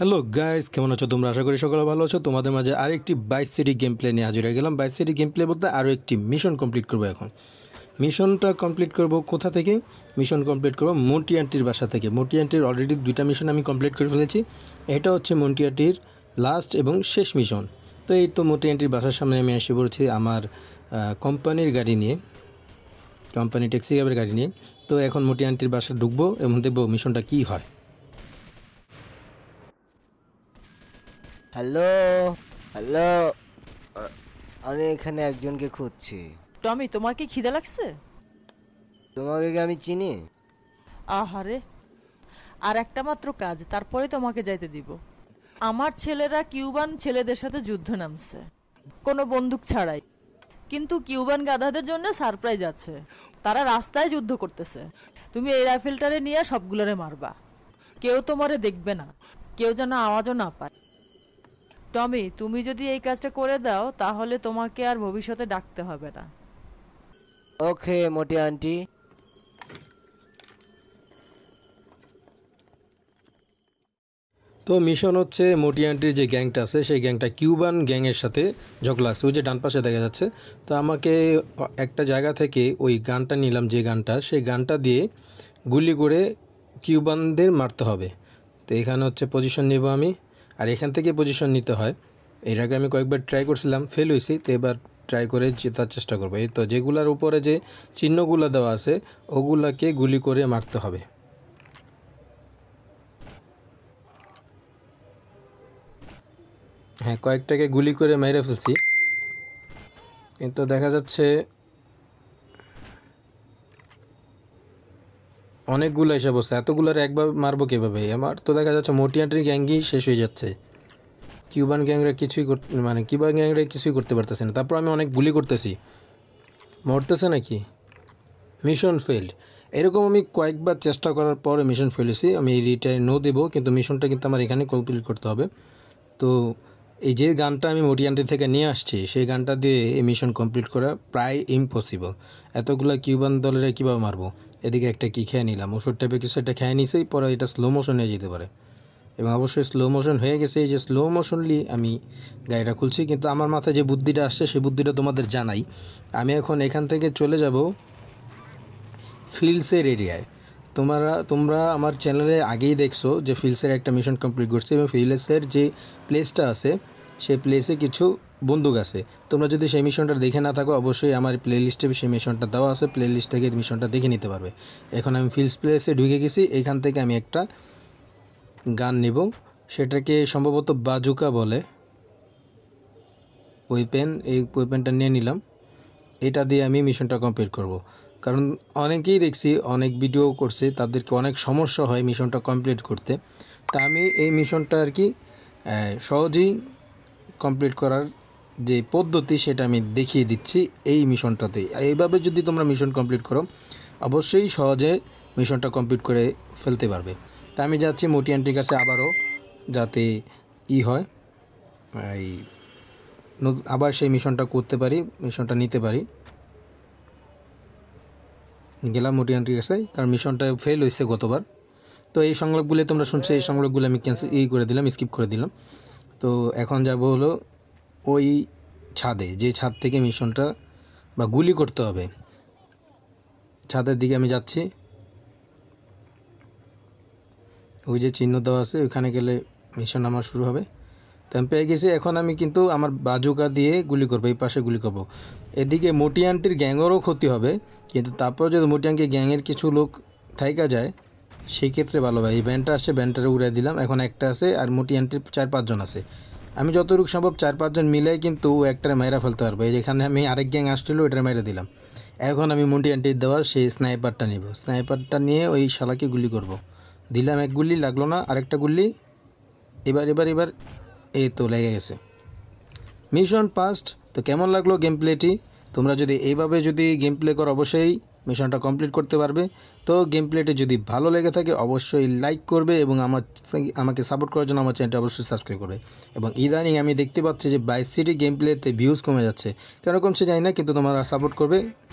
Hello guys কেমন আছো তোমরা আশা করি সকলে ভালো আছো তোমাদের মাঝে আরেকটি বাইশ সিটি গেম প্লে নিয়ে হাজির হয়ে গেলাম বাইশ সিটি গেম প্লে বলতে আরও একটি মিশন কমপ্লিট করবো এখন মিশনটা কমপ্লিট করব কোথা থেকে মিশন কমপ্লিট করব মন্টি আন্টির বাসা থেকে মন্টি আন্টির অলরেডি দুইটা মিশন আমি কমপ্লিট করে ফেলেছি এটা হচ্ছে মন্টি আন্টির লাস্ট এবং শেষ মিশন তো এই তো মন্টি আন্টির বাসার সামনে আমি এসে পড়েছি আমার কোম্পানির গাড়ি নিয়ে কোম্পানি ট্যাক্সি ক্যাবের গাড়ি নিয়ে তো এখন মোটি আন্টির বাসা ঢুকবো এবং দেখবো মিশনটা কী হয় হ্যালো হ্যালো আমি এখানে একজনকে খুঁজছি টমি তোমার কি খিদে লাগছে তোমাকে কি আমি চিনি আহারে আর একটা মাত্র কাজ তারপরে তোমাকে যাইতে দিব আমার ছেলেরা কিউবান ছেলেদের সাথে যুদ্ধ নামছে কোনো বন্দুক ছাড়াই কিন্তু কিউবান গাধাদের জন্য সারপ্রাইজ আছে তারা রাস্তায় যুদ্ধ করতেছে তুমি এই রাইফেলটারে নিয়ে সবগুলোরে মারবা কেউ তোমারে দেখবে না কেউ যেন আওয়াজও না পায় টমি তুমি যদি এই কাজটা করে দাও তাহলে তোমাকে আর ভবিষ্যতে ডাকতে হবে না ওকে মোটি আন্টি তো মিশন হচ্ছে মোটি আন্টির যে গ্যাংটা আছে সেই গ্যাংটা কিউবান গ্যাংয়ের সাথে ঝগড়া আছে ওই যে ডান পাশে দেখা যাচ্ছে তো আমাকে একটা জায়গা থেকে ওই গানটা নিলাম যে গানটা সেই গানটা দিয়ে গুলি করে কিউবানদের মারতে হবে তো এখানে হচ্ছে পজিশন নেব আমি আর এখান থেকে পজিশন নিতে হয় এর আগে আমি কয়েকবার ট্রাই করছিলাম ফেল হয়েছি তো এবার ট্রাই করে জেতার চেষ্টা করবো এই তো যেগুলার উপরে যে চিহ্নগুলো দেওয়া আছে ওগুলাকে গুলি করে মারতে হবে হ্যাঁ কয়েকটাকে গুলি করে মেরে ফেলছি কিন্তু দেখা যাচ্ছে অনেকগুলো এসে বসছে এতগুলোর একবার মারবো কীভাবে আমার তো দেখা যাচ্ছে মোটিয়াটির গ্যাঙ্গই শেষ হয়ে যাচ্ছে কিউবান গ্যাংরা কিছুই মানে কিউবান গ্যাংরা কিছুই করতে পারতেছে না তারপর আমি অনেক গুলি করতেছি মরতেছে নাকি মিশন ফেল্ড এরকম আমি কয়েকবার চেষ্টা করার পরে মিশন ফেলেছি আমি রিটায় নো দেবো কিন্তু মিশনটা কিন্তু আমার এখানে কমপ্লিট করতে হবে তো এই যে গানটা আমি মোটিয়ানটি থেকে নিয়ে আসছি সেই গানটা দিয়ে এই মিশন কমপ্লিট করা প্রায় ইম্পসিবল এতগুলো কিউবান দলেরা কীভাবে মারবো এদিকে একটা কী খেয়ে নিলাম ওষুধ টাইপে কিছু একটা খেয়ে নিছেই পরে এটা স্লো মোশন হয়ে যেতে পারে এবং অবশ্যই স্লো মোশন হয়ে গেছে এই যে স্লো মোশনলি আমি গাড়িটা খুলছি কিন্তু আমার মাথায় যে বুদ্ধিটা আসছে সেই বুদ্ধিটা তোমাদের জানাই আমি এখন এখান থেকে চলে যাব ফিল্ডসের এরিয়ায় তোমরা তোমরা আমার চ্যানেলে আগেই দেখছো যে ফিলসের একটা মিশন কমপ্লিট করছে এবং ফিলসের যে প্লেসটা আছে সেই প্লেসে কিছু বন্দুক আছে তোমরা যদি সেই মিশনটা দেখে না থাকো অবশ্যই আমার প্লে লিস্টে সেই মিশনটা দেওয়া আছে প্লে লিস্ট থেকে মিশনটা দেখে নিতে পারবে এখন আমি ফিল্ডস প্লেসে ঢুকে গেছি এখান থেকে আমি একটা গান নেব সেটাকে সম্ভবত বাজুকা বলে ওয়েপেন এই ওয়েপেনটা নিয়ে নিলাম এটা দিয়ে আমি মিশনটা কমপ্লিট করব কারণ অনেকেই দেখছি অনেক ভিডিও করছে তাদেরকে অনেক সমস্যা হয় মিশনটা কমপ্লিট করতে তা আমি এই মিশনটা আর কি সহজেই কমপ্লিট করার যে পদ্ধতি সেটা আমি দেখিয়ে দিচ্ছি এই মিশনটাতেই এইভাবে যদি তোমরা মিশন কমপ্লিট করো অবশ্যই সহজে মিশনটা কমপ্লিট করে ফেলতে পারবে তা আমি যাচ্ছি মোটি আন্টির কাছে আবারও যাতে ই হয় এই আবার সেই মিশনটা করতে পারি মিশনটা নিতে পারি গেলাম মোটি আন্টির কাছে কারণ মিশনটা ফেল হয়েছে গতবার তো এই সংলাপগুলি তোমরা শুনছো এই সংলাপগুলি আমি ক্যান্সেল ই করে দিলাম স্কিপ করে দিলাম তো এখন যাব হলো ওই ছাদে যে ছাদ থেকে মিশনটা বা গুলি করতে হবে ছাদের দিকে আমি যাচ্ছি ওই যে চিহ্ন দেওয়া আছে ওইখানে গেলে মিশন আমার শুরু হবে তো আমি পেয়ে গেছি এখন আমি কিন্তু আমার বাজুকা দিয়ে গুলি করব এই পাশে গুলি করব এদিকে মোটি আন্টির গ্যাংয়েরও ক্ষতি হবে কিন্তু তারপর যদি মোটি গ্যাংয়ের কিছু লোক থাইকা যায় সেই ক্ষেত্রে ভালো ভাই এই ব্যান্ডটা আসছে ব্যান্ডটারে উড়িয়ে দিলাম এখন একটা আছে আর মোটি আন্টির চার পাঁচজন আছে আমি যতটুকু সম্ভব চার পাঁচজন মিলে কিন্তু একটারে মাইরা ফেলতে পারবো এই যেখানে আমি আরেক গ্যাং আসছিল ওইটার মাইরা দিলাম এখন আমি মোটি আন্টির দেওয়ার সেই স্নাইপারটা নিব স্নাইপারটা নিয়ে ওই শালাকে গুলি করব। দিলাম এক গুলি লাগলো না আরেকটা গুলি এবার এবার এবার এই তো লেগে গেছে মিশন পাস্ট তো কেমন লাগলো গেম প্লেটি তোমরা যদি এইভাবে যদি গেম প্লে করো অবশ্যই মিশনটা কমপ্লিট করতে পারবে তো গেম প্লেটি যদি ভালো লেগে থাকে অবশ্যই লাইক করবে এবং আমার আমাকে সাপোর্ট করার জন্য আমার চ্যানেলটা অবশ্যই সাবস্ক্রাইব করবে এবং ইদানিং আমি দেখতে পাচ্ছি যে বাইশ সিটি গেম প্লেতে ভিউজ কমে যাচ্ছে কেন কমছে জানি না কিন্তু তোমরা সাপোর্ট করবে